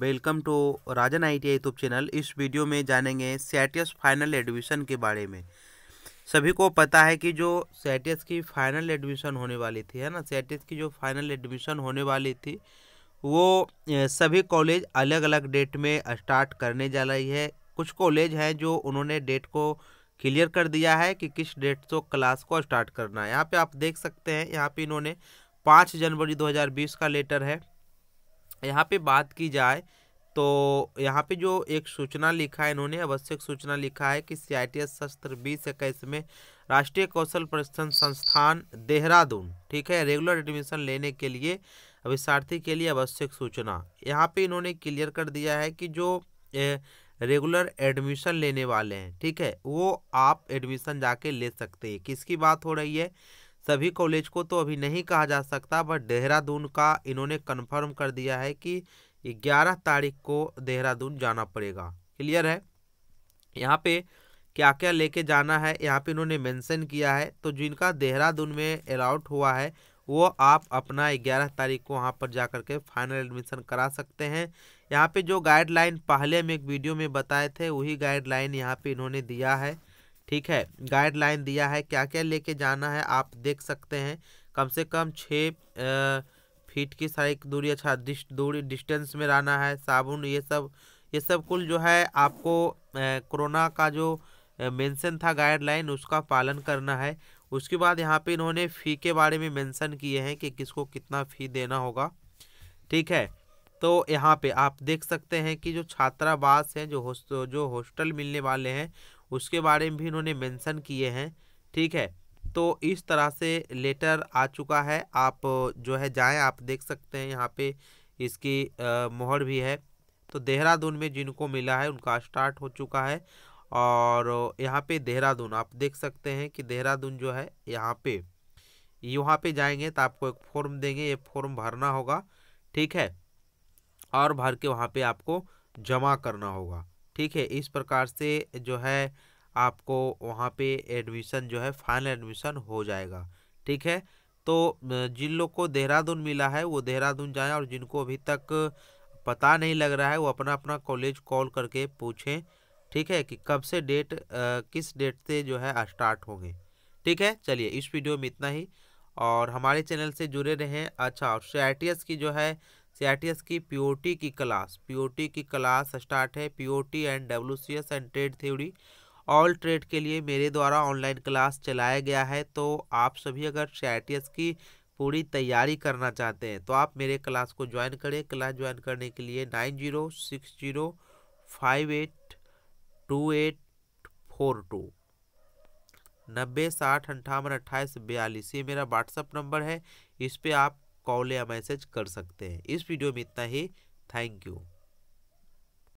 welcome to Rajan I T YouTube channel इस video में जानेंगे सैटियस फाइनल एडमिशन के बारे में सभी को पता है कि जो सैटियस की फाइनल एडमिशन होने वाली थी है ना सैटियस की जो फाइनल एडमिशन होने वाली थी वो सभी कॉलेज अलग अलग डेट में स्टार्ट करने जा रही है कुछ कॉलेज हैं जो उन्होंने डेट को क्लियर कर दिया है कि किस डेट से तो क्लास को स्टार्ट करना है यहाँ पर आप देख सकते हैं यहाँ पर इन्होंने पाँच जनवरी दो का लेटर है यहाँ पे बात की जाए तो यहाँ पे जो एक सूचना लिखा है इन्होंने आवश्यक सूचना लिखा है कि सी आई टी एस शस्त्र बीस इक्कीस में राष्ट्रीय कौशल प्रशिक्षण संस्थान देहरादून ठीक है रेगुलर एडमिशन लेने के लिए विद्यार्थी के लिए आवश्यक सूचना यहाँ पे इन्होंने क्लियर कर दिया है कि जो ए, रेगुलर एडमिशन लेने वाले हैं ठीक है वो आप एडमिशन जाके ले सकते हैं किसकी बात हो रही है सभी कॉलेज को तो अभी नहीं कहा जा सकता बट देहरादून का इन्होंने कन्फर्म कर दिया है कि ग्यारह तारीख को देहरादून जाना पड़ेगा क्लियर है यहाँ पे क्या क्या लेके जाना है यहाँ पे इन्होंने मेंशन किया है तो जिनका देहरादून में अलाउट हुआ है वो आप अपना ग्यारह तारीख को वहाँ पर जा कर के फाइनल एडमिशन करा सकते हैं यहाँ पे जो गाइडलाइन पहले हम एक वीडियो में बताए थे वही गाइडलाइन यहाँ पे इन्होंने दिया है ठीक है गाइडलाइन दिया है क्या क्या लेके जाना है आप देख सकते हैं कम से कम छः फीट की सारी दूरी अच्छा डिस्ट, दूरी डिस्टेंस में रहना है साबुन ये सब ये सब कुल जो है आपको कोरोना का जो मेंशन था गाइडलाइन उसका पालन करना है उसके बाद यहाँ पे इन्होंने फ़ी के बारे में मेंशन किए हैं कि किसको कितना फ़ी देना होगा ठीक है तो यहाँ पे आप देख सकते हैं कि जो छात्रावास हैं जो होस्ट जो हॉस्टल मिलने वाले हैं उसके बारे में भी इन्होंने मेंशन किए हैं ठीक है तो इस तरह से लेटर आ चुका है आप जो है जाएं आप देख सकते हैं यहाँ पे इसकी आ, मोहर भी है तो देहरादून में जिनको मिला है उनका स्टार्ट हो चुका है और यहाँ पे देहरादून आप देख सकते हैं कि देहरादून जो है यहाँ पे यहाँ पे जाएंगे तो आपको एक फॉर्म देंगे ये फॉर्म भरना होगा ठीक है और भर के वहाँ पे आपको जमा करना होगा ठीक है इस प्रकार से जो है आपको वहाँ पे एडमिशन जो है फाइनल एडमिशन हो जाएगा ठीक है तो जिन लोग को देहरादून मिला है वो देहरादून जाएं और जिनको अभी तक पता नहीं लग रहा है वो अपना अपना कॉलेज कॉल करके पूछें ठीक है कि कब से डेट आ, किस डेट से जो है स्टार्ट होंगे ठीक है चलिए इस वीडियो में इतना ही और हमारे चैनल से जुड़े रहें अच्छा और सी की जो है सी की पीओटी की क्लास पीओटी की क्लास स्टार्ट है POT and S and trade theory all trade के लिए मेरे द्वारा ऑनलाइन क्लास चलाया गया है तो आप सभी अगर सी की पूरी तैयारी करना चाहते हैं तो आप मेरे क्लास को ज्वाइन करें क्लास ज्वाइन करने के लिए nine zero six zero five eight two eight four two नब्बे साठ अंठावन अट्ठाईस बयालीस ये मेरा व्हाट्सअप नंबर है इस पर आप कॉल या मैसेज कर सकते हैं इस वीडियो में इतना ही थैंक यू